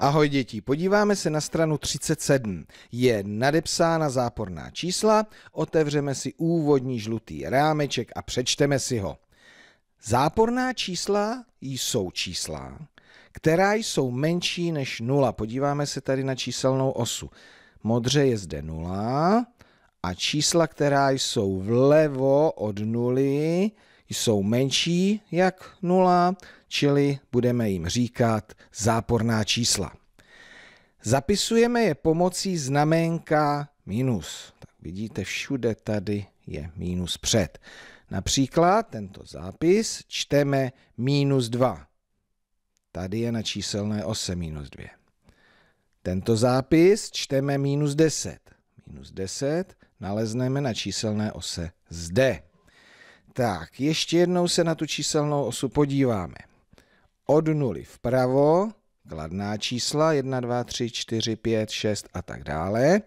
Ahoj děti, podíváme se na stranu 37. Je nadepsána záporná čísla, otevřeme si úvodní žlutý rámeček a přečteme si ho. Záporná čísla jsou čísla, která jsou menší než 0. Podíváme se tady na číselnou osu. Modře je zde 0 a čísla, která jsou vlevo od nuly, jsou menší jak 0, čili budeme jim říkat záporná čísla. Zapisujeme je pomocí znamenka minus. Tak vidíte, všude tady je minus před. Například tento zápis čteme minus 2. Tady je na číselné ose minus 2. Tento zápis čteme minus 10. Minus 10 nalezneme na číselné ose zde. Tak, ještě jednou se na tu číselnou osu podíváme. Od nuly vpravo, kladná čísla 1, 2, 3, 4, 5, 6 a tak dále.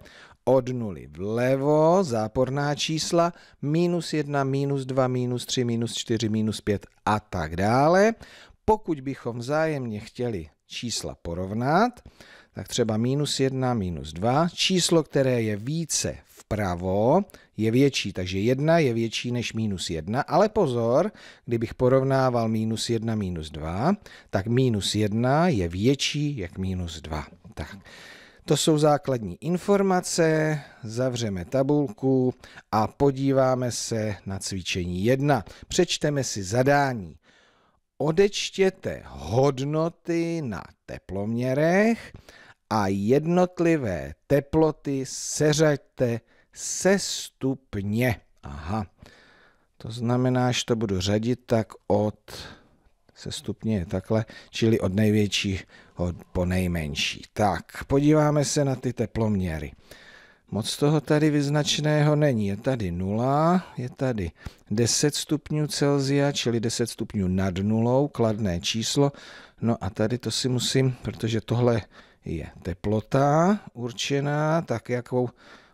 Od nuly vlevo, záporná čísla, minus 1, minus 2, minus 3, minus 4, minus 5 a tak dále. Pokud bychom vzájemně chtěli čísla porovnat, tak třeba minus 1, minus 2, číslo, které je více vpravo je větší, takže 1 je větší než minus 1, ale pozor, kdybych porovnával minus 1 minus 2, tak minus 1 je větší jak minus 2. Tak. To jsou základní informace, zavřeme tabulku a podíváme se na cvičení 1. Přečteme si zadání. Odečtěte hodnoty na teploměrech a jednotlivé teploty seřaďte sestupně. Aha, to znamená, že to budu řadit tak od sestupně takhle, čili od největších po nejmenší. Tak, podíváme se na ty teploměry. Moc toho tady vyznačného není. Je tady 0, je tady 10 stupňů Celzia, čili 10 stupňů nad nulou, kladné číslo. No a tady to si musím, protože tohle je teplota určená, tak jakou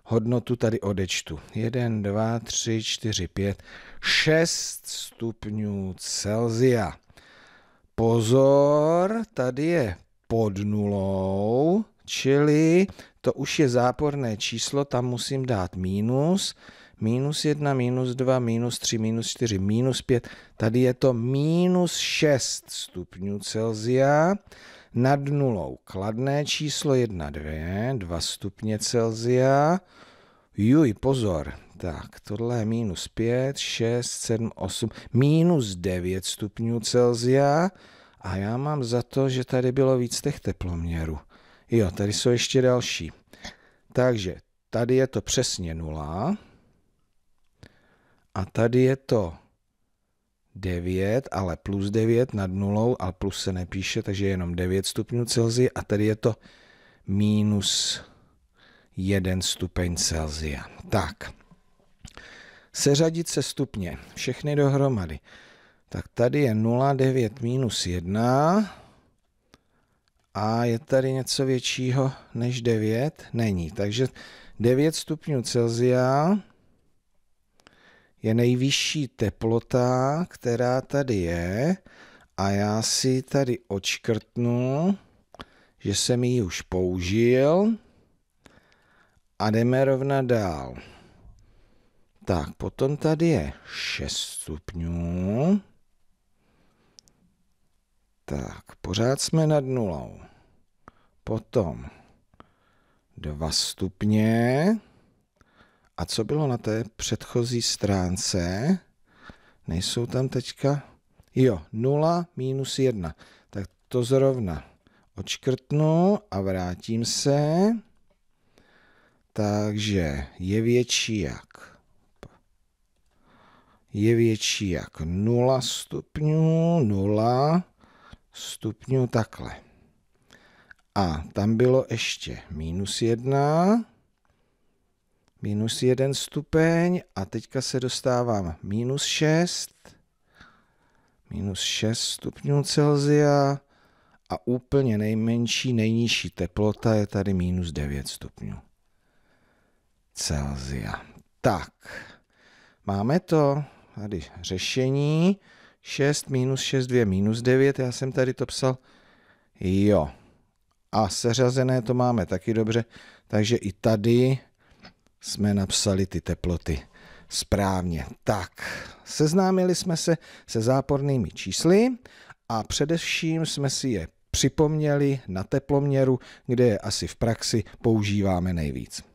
hodnotu tady odečtu. 1, 2, 3, 4, 5, 6 stupňů Celzia. Pozor, tady je pod nulou, čili to už je záporné číslo, tam musím dát mínus. Minus 1, minus 2, minus 3, minus 4, minus 5. Tady je to minus 6 stupňů Celzia nad nulou kladné číslo 1, 2, 2 stupně Celzia. Juj, pozor, tak tohle je minus 5, 6, 7, 8, minus 9 stupňů Celzia a já mám za to, že tady bylo víc těch teploměrů. Jo, tady jsou ještě další. Takže tady je to přesně nula a tady je to 9, ale plus 9 nad nulou, ale plus se nepíše, takže je jenom 9 stupňů Celsia a tady je to minus 1 stupeň Celsia. Tak, seřadit se stupně, všechny dohromady. Tak tady je 0,9 minus 1 a je tady něco většího než 9? Není, takže 9 stupňů Celsia je nejvyšší teplota, která tady je a já si tady odškrtnu, že jsem ji už použil a jdeme rovna dál. Tak, potom tady je 6 stupňů. Tak, pořád jsme nad nulou. Potom 2 stupně. A co bylo na té předchozí stránce? Nejsou tam teďka? Jo, 0 minus 1. Tak to zrovna odškrtnu a vrátím se. Takže je větší jak je větší jak 0 stupňů, 0 stupňů takhle. A tam bylo ještě minus 1, minus 1 stupeň a teďka se dostávám minus 6, minus 6 stupňů Celzia a úplně nejmenší, nejnižší teplota je tady minus 9 stupňů Celzia. Tak, máme to, tady řešení, 6 minus 6, 2 minus 9, já jsem tady to psal, jo. A seřazené to máme taky dobře, takže i tady jsme napsali ty teploty. Správně. Tak, seznámili jsme se se zápornými čísly a především jsme si je připomněli na teploměru, kde je asi v praxi používáme nejvíc.